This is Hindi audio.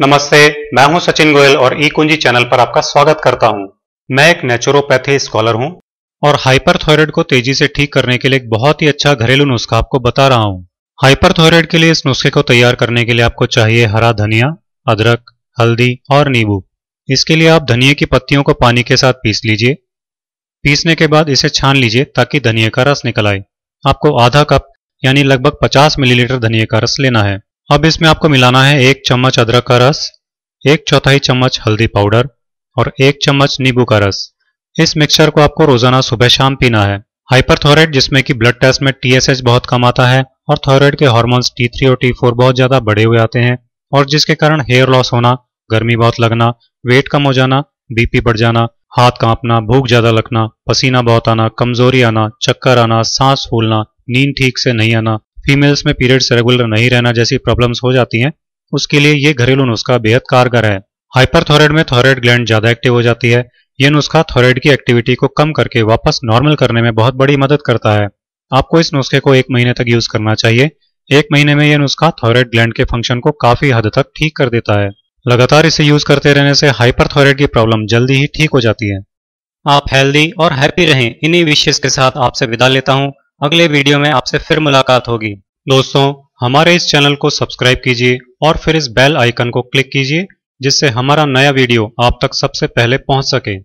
नमस्ते मैं हूं सचिन गोयल और ई कुंजी चैनल पर आपका स्वागत करता हूं मैं एक नेचुरोपैथी स्कॉलर हूं और हाइपरथायराइड को तेजी से ठीक करने के लिए एक बहुत ही अच्छा घरेलू नुस्खा आपको बता रहा हूं हाइपरथायराइड के लिए इस नुस्खे को तैयार करने के लिए आपको चाहिए हरा धनिया अदरक हल्दी और नींबू इसके लिए आप धनिया की पत्तियों को पानी के साथ पीस लीजिए पीसने के बाद इसे छान लीजिए ताकि धनिया का रस निकल आए आपको आधा कप यानी लगभग पचास मिलीलीटर धनिया का रस लेना है अब इसमें आपको मिलाना है एक चम्मच अदरक का रस एक चौथाई चम्मच हल्दी पाउडर और एक चम्मच नींबू का रस इस मिक्सचर को आपको रोजाना सुबह शाम पीना है हाइपरथोरेड जिसमें कि ब्लड टेस्ट में टीएसएच बहुत कम आता है और थायराइड के हार्मोन्स टी थ्री और टी फोर बहुत ज्यादा बढ़े हुए आते हैं और जिसके कारण हेयर लॉस होना गर्मी बहुत लगना वेट कम हो जाना बीपी बढ़ जाना हाथ कांपना भूख ज्यादा लगना पसीना बहुत आना कमजोरी आना चक्कर आना सांस फूलना नींद ठीक से नहीं आना फीमेल्स में पीरियड्स रेगुलर नहीं रहना जैसी प्रॉब्लम्स हो जाती हैं उसके लिए ये घरेलू नुस्खा बेहद कारगर है हाइपरथॉयराइड में थॉयराइड ग्लैंड ज़्यादा एक्टिव हो जाती है ये नुस्खा थॉयराइड की एक्टिविटी को कम करके वापस नॉर्मल करने में बहुत बड़ी मदद करता है आपको इस नुस्खे को एक महीने तक यूज़ करना चाहिए एक महीने में यह नुस्खा थॉयराइड ग्लैंड के फंक्शन को काफ़ी हद तक ठीक कर देता है लगातार इसे यूज़ करते रहने से हाइपरथॉयराइड की प्रॉब्लम जल्दी ही ठीक हो जाती है आप हेल्दी और हैप्पी रहें इन्हीं विशेष के साथ आपसे विदा लेता हूँ अगले वीडियो में आपसे फिर मुलाकात होगी दोस्तों हमारे इस चैनल को सब्सक्राइब कीजिए और फिर इस बेल आइकन को क्लिक कीजिए जिससे हमारा नया वीडियो आप तक सबसे पहले पहुंच सके